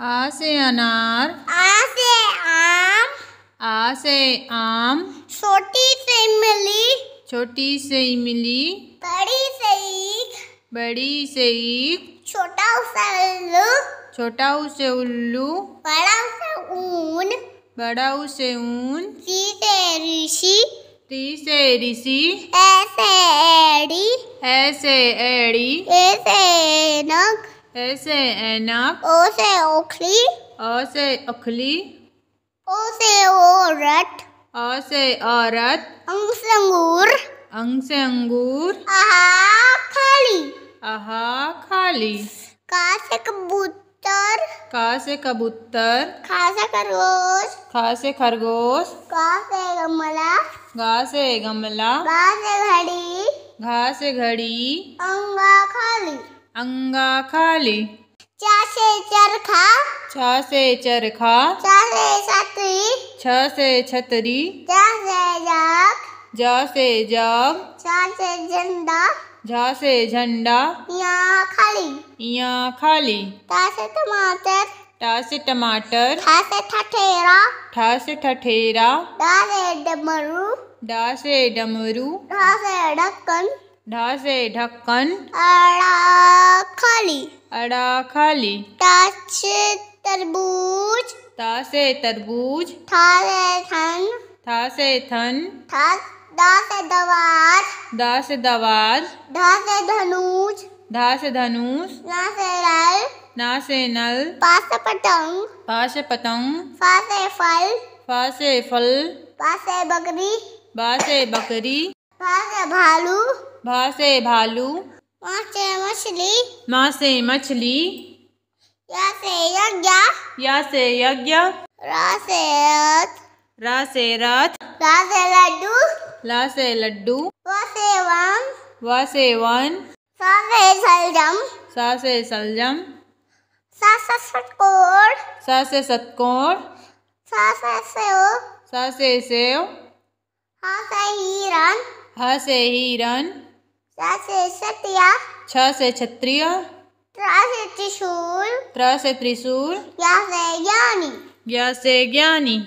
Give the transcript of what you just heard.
आ से अनार आ से आम आ से आम छोटी से इमली छोटी से इमली बड़ी से ईख बड़ी से ईख छोटा सा उल्लू छोटा उसे उल्लू बड़ा उसे ऊन बड़ा उसे ऊन सी से ऋषि टी से ऋषि ऐसे एड़ी ऐसे एड़ी ऐसे नख A say enak. O से oakley. O say oakley. O say औरत. O say औरत. अंग से अंगूर. अंग से अंगूर. आहा खाली. आहा खाली. का से कबूतर. का से कबूतर. खा से खरगोश. खा से खरगोश. का से गमला. गा से गमला. घा से घड़ी. घा से घड़ी. अंगा खाली. अंगा खाली चा से चरखा छा से चरखा चा से छतरी छ से छतरी जा से जाग जा से जाग जा से झंडा झा से झंडा यहाँ खाली यहाँ खाली ता से टमाटर टा से टमाटर ठा से ठठेरा ठा से ठठेरा डा से डमरू डा से डमरू ढा से ढक्कन ढा से ढक्कन अड़ा खाली अड़ा खाली से तरबूज ता से तरबूज था से थन था से थन था दा से दवार दा से दवाज धा से धनुष धा से धनुष ना से नल ना से नल पा से पतंग पा से पतंग फा से फल फा से फल बा से बकरी बा से बकरी भालू भा से भालू माँ से मछली माँ से मछली या से यज्ञ या से यज्ञ रा से रथ रा से रथ ला से लड्डू ला से लड्डू वा से वन वा से वन सा से सलजम सा से सलजम सा से सतकोर सा से सतकोर सा से सेव सा से सेव हा से हिरन फ से हिरन से सतिया छ से क्षत्रिय से त्रिशूल त्र से त्रिशूल या से ज्ञानी से ज्ञानी